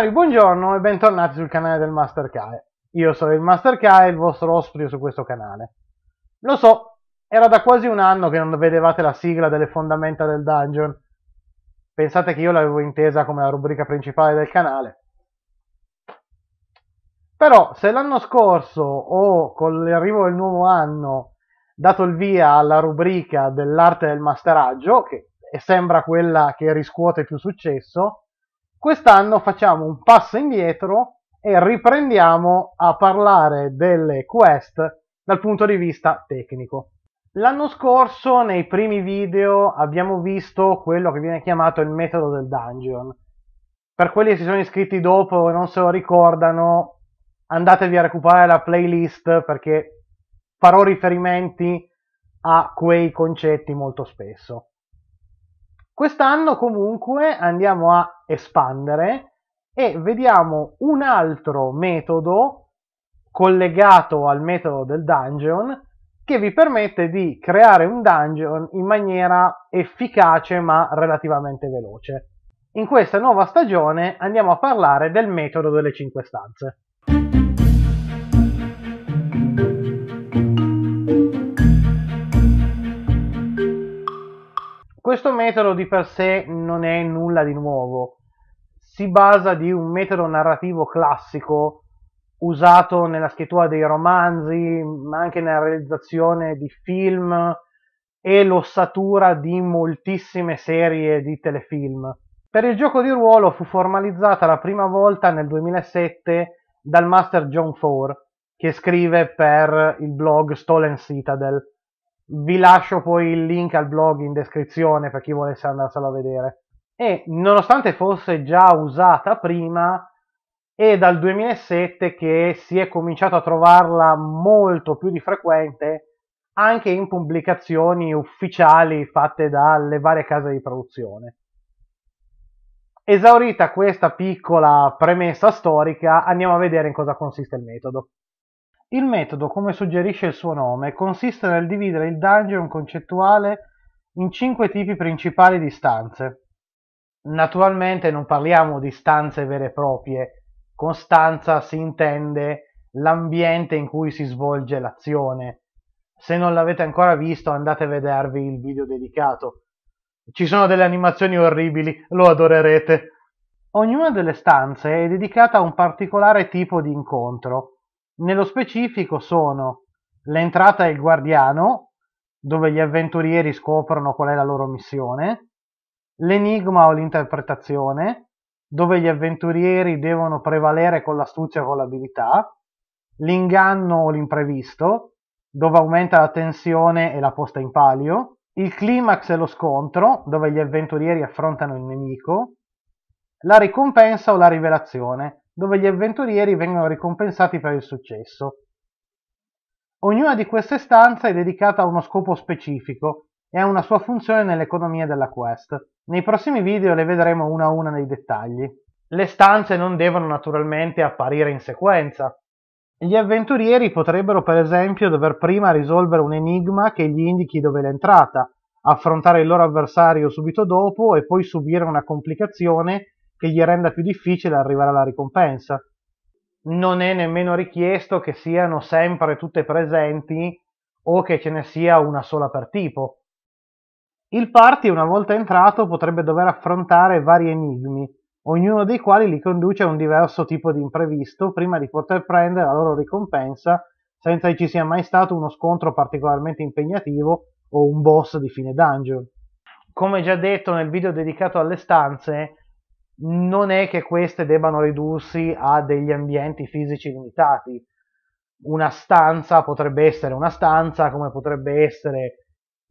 signori, buongiorno e bentornati sul canale del Master Kai. Io sono il Master Kai, il vostro ospite su questo canale. Lo so, era da quasi un anno che non vedevate la sigla delle fondamenta del dungeon. Pensate che io l'avevo intesa come la rubrica principale del canale. Però, se l'anno scorso o con l'arrivo del nuovo anno dato il via alla rubrica dell'arte del masteraggio, che sembra quella che riscuote più successo, Quest'anno facciamo un passo indietro e riprendiamo a parlare delle quest dal punto di vista tecnico. L'anno scorso nei primi video abbiamo visto quello che viene chiamato il metodo del dungeon. Per quelli che si sono iscritti dopo e non se lo ricordano, andatevi a recuperare la playlist perché farò riferimenti a quei concetti molto spesso. Quest'anno comunque andiamo a espandere e vediamo un altro metodo collegato al metodo del dungeon che vi permette di creare un dungeon in maniera efficace ma relativamente veloce. In questa nuova stagione andiamo a parlare del metodo delle 5 stanze. Questo metodo di per sé non è nulla di nuovo, si basa di un metodo narrativo classico usato nella scrittura dei romanzi, ma anche nella realizzazione di film e l'ossatura di moltissime serie di telefilm. Per il gioco di ruolo fu formalizzata la prima volta nel 2007 dal master John Four, che scrive per il blog Stolen Citadel. Vi lascio poi il link al blog in descrizione per chi volesse andarselo a vedere. E nonostante fosse già usata prima, è dal 2007 che si è cominciato a trovarla molto più di frequente anche in pubblicazioni ufficiali fatte dalle varie case di produzione. Esaurita questa piccola premessa storica, andiamo a vedere in cosa consiste il metodo. Il metodo, come suggerisce il suo nome, consiste nel dividere il dungeon concettuale in cinque tipi principali di stanze. Naturalmente non parliamo di stanze vere e proprie, con stanza si intende l'ambiente in cui si svolge l'azione. Se non l'avete ancora visto andate a vedervi il video dedicato. Ci sono delle animazioni orribili, lo adorerete. Ognuna delle stanze è dedicata a un particolare tipo di incontro nello specifico sono l'entrata e il guardiano, dove gli avventurieri scoprono qual è la loro missione, l'enigma o l'interpretazione, dove gli avventurieri devono prevalere con l'astuzia o con l'abilità, l'inganno o l'imprevisto, dove aumenta la tensione e la posta in palio, il climax e lo scontro, dove gli avventurieri affrontano il nemico, la ricompensa o la rivelazione, dove gli avventurieri vengono ricompensati per il successo. Ognuna di queste stanze è dedicata a uno scopo specifico e ha una sua funzione nell'economia della quest. Nei prossimi video le vedremo una a una nei dettagli. Le stanze non devono naturalmente apparire in sequenza. Gli avventurieri potrebbero per esempio dover prima risolvere un enigma che gli indichi dove l'entrata, affrontare il loro avversario subito dopo e poi subire una complicazione che gli renda più difficile arrivare alla ricompensa. Non è nemmeno richiesto che siano sempre tutte presenti o che ce ne sia una sola per tipo. Il party, una volta entrato, potrebbe dover affrontare vari enigmi, ognuno dei quali li conduce a un diverso tipo di imprevisto prima di poter prendere la loro ricompensa senza che ci sia mai stato uno scontro particolarmente impegnativo o un boss di fine dungeon. Come già detto nel video dedicato alle stanze, non è che queste debbano ridursi a degli ambienti fisici limitati. Una stanza potrebbe essere una stanza, come potrebbe essere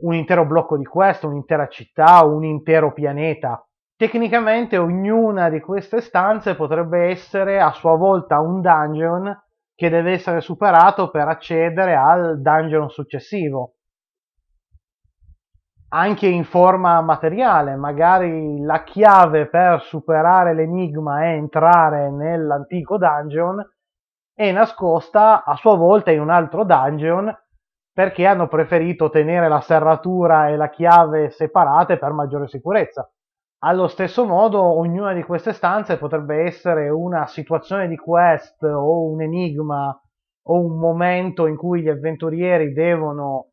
un intero blocco di questo, un'intera città, un intero pianeta. Tecnicamente ognuna di queste stanze potrebbe essere a sua volta un dungeon che deve essere superato per accedere al dungeon successivo anche in forma materiale, magari la chiave per superare l'enigma è entrare nell'antico dungeon è nascosta a sua volta in un altro dungeon perché hanno preferito tenere la serratura e la chiave separate per maggiore sicurezza. Allo stesso modo, ognuna di queste stanze potrebbe essere una situazione di quest o un enigma o un momento in cui gli avventurieri devono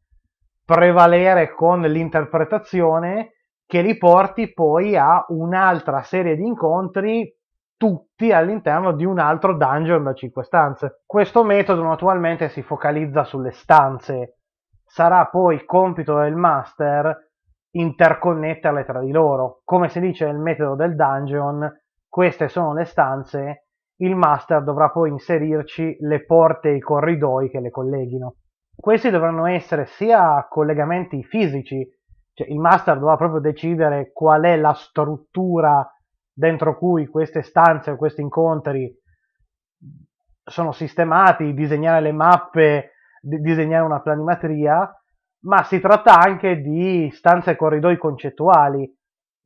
prevalere con l'interpretazione che li porti poi a un'altra serie di incontri tutti all'interno di un altro dungeon da 5 stanze. Questo metodo naturalmente si focalizza sulle stanze, sarà poi compito del master interconnetterle tra di loro. Come si dice nel metodo del dungeon, queste sono le stanze, il master dovrà poi inserirci le porte e i corridoi che le colleghino questi dovranno essere sia collegamenti fisici, cioè il master dovrà proprio decidere qual è la struttura dentro cui queste stanze o questi incontri sono sistemati, disegnare le mappe, di disegnare una planimetria, ma si tratta anche di stanze e corridoi concettuali.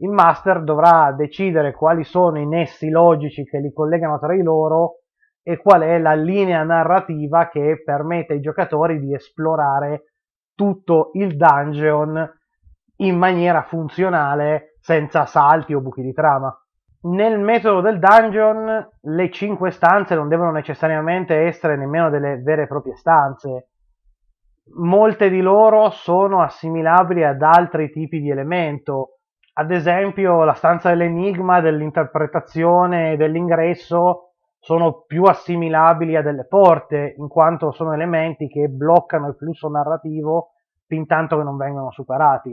Il master dovrà decidere quali sono i nessi logici che li collegano tra di loro e qual è la linea narrativa che permette ai giocatori di esplorare tutto il dungeon in maniera funzionale senza salti o buchi di trama. Nel metodo del dungeon le cinque stanze non devono necessariamente essere nemmeno delle vere e proprie stanze. Molte di loro sono assimilabili ad altri tipi di elemento. Ad esempio la stanza dell'enigma, dell'interpretazione, e dell'ingresso sono più assimilabili a delle porte, in quanto sono elementi che bloccano il flusso narrativo fin tanto che non vengono superati.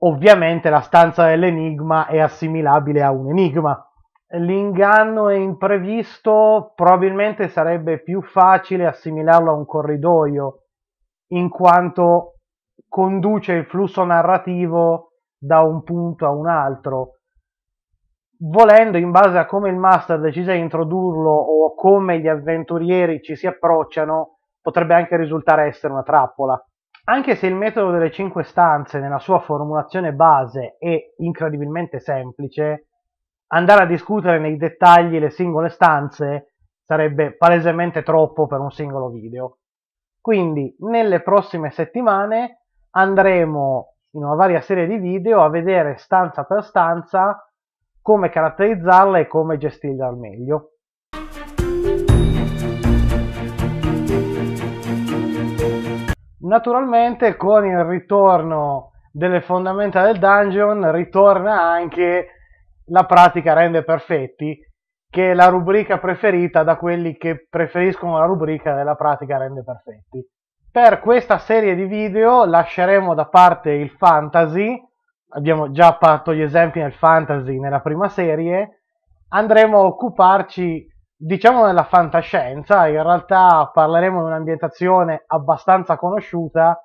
Ovviamente la stanza dell'enigma è assimilabile a un enigma. L'inganno è imprevisto, probabilmente sarebbe più facile assimilarlo a un corridoio, in quanto conduce il flusso narrativo da un punto a un altro volendo in base a come il master decise di introdurlo o come gli avventurieri ci si approcciano, potrebbe anche risultare essere una trappola. Anche se il metodo delle cinque stanze nella sua formulazione base è incredibilmente semplice, andare a discutere nei dettagli le singole stanze sarebbe palesemente troppo per un singolo video. Quindi nelle prossime settimane andremo in una varia serie di video a vedere stanza per stanza come caratterizzarla e come gestirla al meglio. Naturalmente con il ritorno delle fondamenta del dungeon ritorna anche la pratica rende perfetti, che è la rubrica preferita da quelli che preferiscono la rubrica della pratica rende perfetti. Per questa serie di video lasceremo da parte il fantasy abbiamo già fatto gli esempi nel fantasy nella prima serie, andremo a occuparci, diciamo, della fantascienza, in realtà parleremo di un'ambientazione abbastanza conosciuta,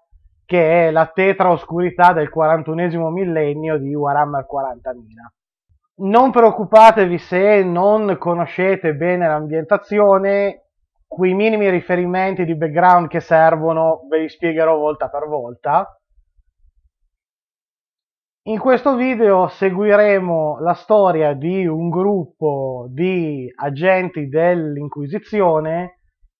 che è la tetra oscurità del 41 millennio di Warhammer 40.000. Non preoccupatevi se non conoscete bene l'ambientazione, quei minimi riferimenti di background che servono ve li spiegherò volta per volta in questo video seguiremo la storia di un gruppo di agenti dell'Inquisizione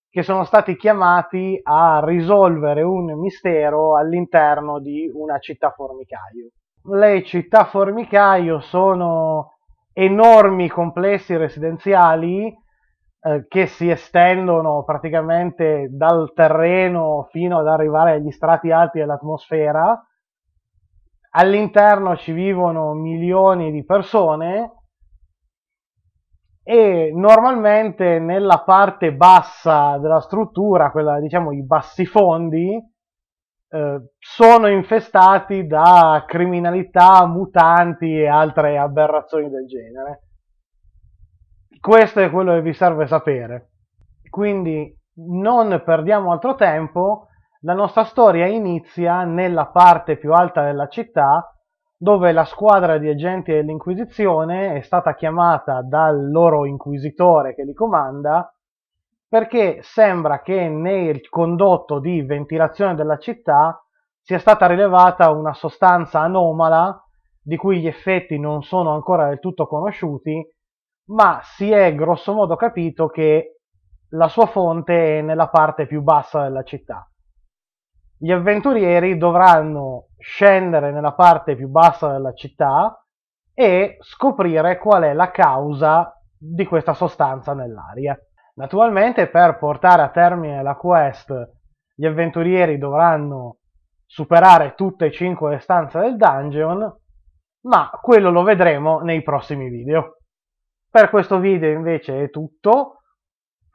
che sono stati chiamati a risolvere un mistero all'interno di una città formicaio. Le città formicaio sono enormi complessi residenziali eh, che si estendono praticamente dal terreno fino ad arrivare agli strati alti dell'atmosfera all'interno ci vivono milioni di persone e normalmente nella parte bassa della struttura, quella diciamo i bassi fondi, eh, sono infestati da criminalità, mutanti e altre aberrazioni del genere. Questo è quello che vi serve sapere. Quindi non perdiamo altro tempo, la nostra storia inizia nella parte più alta della città, dove la squadra di agenti dell'Inquisizione è stata chiamata dal loro inquisitore che li comanda, perché sembra che nel condotto di ventilazione della città sia stata rilevata una sostanza anomala di cui gli effetti non sono ancora del tutto conosciuti, ma si è grossomodo capito che la sua fonte è nella parte più bassa della città gli avventurieri dovranno scendere nella parte più bassa della città e scoprire qual è la causa di questa sostanza nell'aria. Naturalmente per portare a termine la quest gli avventurieri dovranno superare tutte e cinque le stanze del dungeon, ma quello lo vedremo nei prossimi video. Per questo video invece è tutto,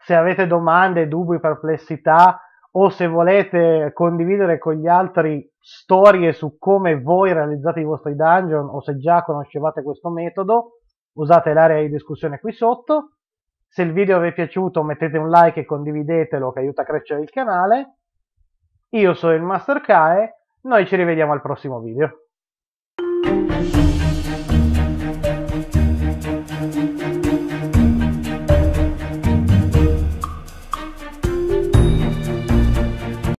se avete domande, dubbi, perplessità o se volete condividere con gli altri storie su come voi realizzate i vostri dungeon o se già conoscevate questo metodo, usate l'area di discussione qui sotto. Se il video vi è piaciuto mettete un like e condividetelo che aiuta a crescere il canale. Io sono il Master Kae, noi ci rivediamo al prossimo video.